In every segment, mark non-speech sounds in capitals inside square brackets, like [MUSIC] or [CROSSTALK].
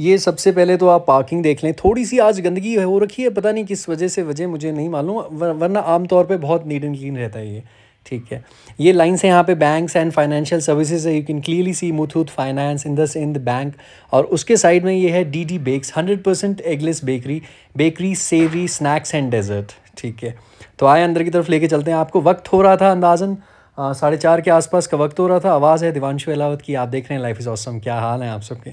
ये सबसे पहले तो आप पार्किंग देख लें थोड़ी सी आज गंदगी हो रखी है पता नहीं किस वजह से वजह मुझे नहीं मालूम वरना आमतौर पे बहुत नीट एंड क्लीन रहता है ये ठीक है ये लाइन्स हैं यहाँ पे बैंक्स एंड फाइनेंशियल सर्विसेज है you can clearly see Muthoot finance in this in the bank और उसके साइड में ये है D D bakes hundred percent eggless bakery bakery savoury snacks and dessert ठीक है तो आए अंदर की तरफ लेके चलते हैं आपको वक्त हो रहा था अंदाजन साढ़े चार के आसपास का वक्त हो रहा था आवाज़ है दिवानशु अलावत की आप देख रहे हैं लाइफ इज़ ऑसम क्या हाल है आप सबके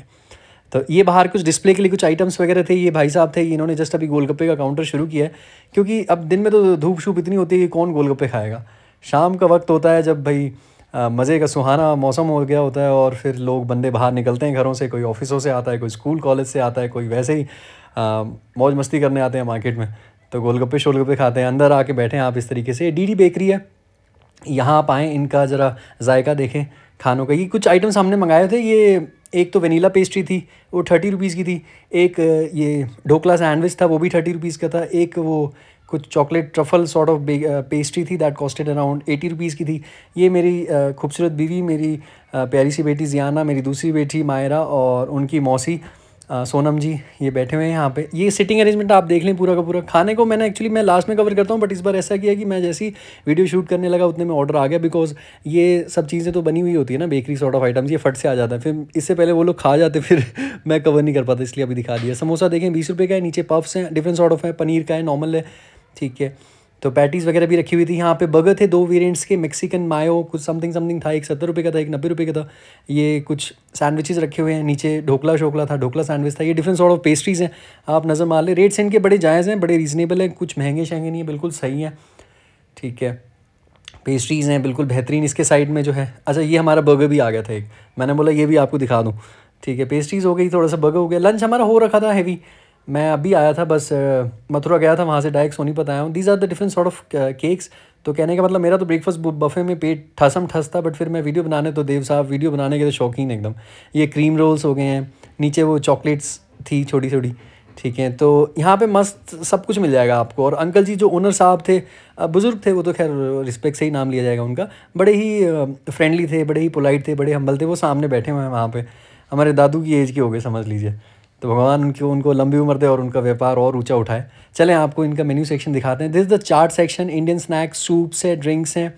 तो ये बाहर कुछ डिस्प्ले के लिए कुछ आइटम्स वगैरह थे ये भाई साहब थे इन्होंने जस्ट अभी गोलगप्पे का काउंटर शुरू किया है क्योंकि अब दिन में तो धूप शूप इतनी होती है कि कौन गोलगप्पे खाएगा शाम का वक्त होता है जब भाई मज़े का सुहाना मौसम हो गया होता है और फिर लोग बंदे बाहर निकलते हैं घरों से कोई ऑफिसों से आता है कोई स्कूल कॉलेज से आता है कोई वैसे ही मौज मस्ती करने आते हैं मार्केट में तो गोलगप्पे शोलगप्पे खाते हैं अंदर आके बैठे हैं आप इस तरीके से डी डी बेकरी है यहाँ आप आएँ इनका ज़रा जायका देखें खानों का ये कुछ आइटम्स हमने मंगाए थे ये एक तो वनीला पेस्ट्री थी वो थर्टी रुपीज़ की थी एक ये ढोकला सैंडविच था वो भी थर्टी रुपीज़ का था एक वो कुछ chocolate truffle sort of pastry थी that costed around eighty rupees की थी ये मेरी खूबसूरत बीवी मेरी प्यारी सी बेटी जियाना मेरी दूसरी बेटी मायरा और उनकी मौसी आ, सोनम जी ये बैठे हुए हैं यहाँ पे ये सिटिंग अरेंजमेंट आप देख लें पूरा का पूरा खाने को मैंने एक्चुअली मैं लास्ट में कवर करता हूँ बट इस बार ऐसा किया कि मैं जैसी वीडियो शूट करने लगा उतने में ऑर्डर आ गया बिकॉज ये सब चीज़ें तो बनी हुई होती है ना बेकरी सॉर्ट ऑफ आइटम्स ये फट से आ जाता है फिर इससे पहले वो लोग खा जाते फिर [LAUGHS] मैं कवर नहीं कर पाता इसलिए अभी दिखा दिया समोसा देखें बीस रुपये का है नीचे पफ्स हैं डिफरेंट सॉर्ट ऑफ है पनीर का है नॉर्मल है ठीक है तो पैटीज़ वगैरह भी रखी हुई थी यहाँ पे बगर थे दो वेरिएंट्स के मेक्सिकन मायो कुछ समथिंग समथिंग था एक सत्तर रुपये का था एक नब्बे रुपये का था ये कुछ सैंडविचेस रखे हुए हैं नीचे ढोकला शोकला था ढोकला सैंडविच था ये डिफरेंट सॉर्ट ऑफ पेस्ट्रीज़ हैं आप नज़र मार लें रेट्स इनके बड़े जायज़ हैं बड़े रीज़नेबल हैं कुछ महंगे शहंगे नहीं है बिल्कुल सही हैं ठीक है पेस्ट्रीज़ हैं बिल्कुल बेहतरीन इसके साइड में जो है अच्छा ये हमारा बर्गर भी आ गया था एक मैंने बोला ये भी आपको दिखा दूँ ठीक है पेस्ट्रीज़ हो गई थोड़ा सा बर्गर हो गया लंच हमारा हो रखा था हैवी मैं अभी आया था बस मथुरा गया था वहाँ से डायरेक्ट सोनी आया हूँ these are the different sort of cakes तो कहने का मतलब मेरा तो ब्रेकफास्ट बफे में पेट ठसम ठस था बट फिर मैं वीडियो बनाने तो देव साहब वीडियो बनाने के तो शौकीन एकदम ये क्रीम रोल्स हो गए हैं नीचे वो चॉकलेट्स थी छोटी छोटी ठीक है तो यहाँ पे मस्त सब कुछ मिल जाएगा आपको और अंकल जी जो ओनर साहब थे बुज़ुर्ग थे वो तो खैर रिस्पेक्ट से ही नाम लिया जाएगा उनका बड़े ही फ्रेंडली थे बड़े ही पोलाइट थे बड़े हम्बल थे वो सामने बैठे हुए हैं वहाँ पर हमारे दादू की एज के हो गए समझ लीजिए तो भगवान उनकी उनको लंबी उम्र दे और उनका व्यापार और ऊंचा उठाए चलें आपको इनका मेन्यू सेक्शन दिखाते हैं this the chart section Indian snacks soups है ड्रिंक्स हैं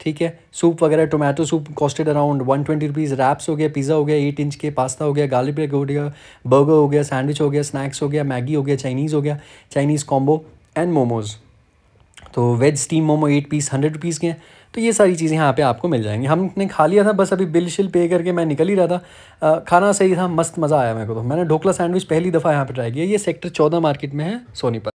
ठीक है सूप वगैरह tomato soup costed around one twenty rupees wraps हो गया पिज़्ज़ा हो गया एट इंच के पास्ता हो गया गार्लिक ब्रेड हो गया बर्गर हो गया सैंडविच हो गया स्नैक्स हो गया मैगी हो गया चाइनीज़ हो गया चाइनीज़ कॉम्बो एंड मोमोज़ तो veg steam momo eight piece hundred rupees के हैं तो ये सारी चीज़ें यहाँ पे आपको मिल जाएंगी हमने खा लिया था बस अभी बिल शिल पे करके मैं निकल ही रहा था आ, खाना सही था मस्त मज़ा आया मेरे को तो मैंने ढोकला सैंडविच पहली दफ़ा यहाँ पे ट्राई किया ये सेक्टर चौदह मार्केट में है सोनीपत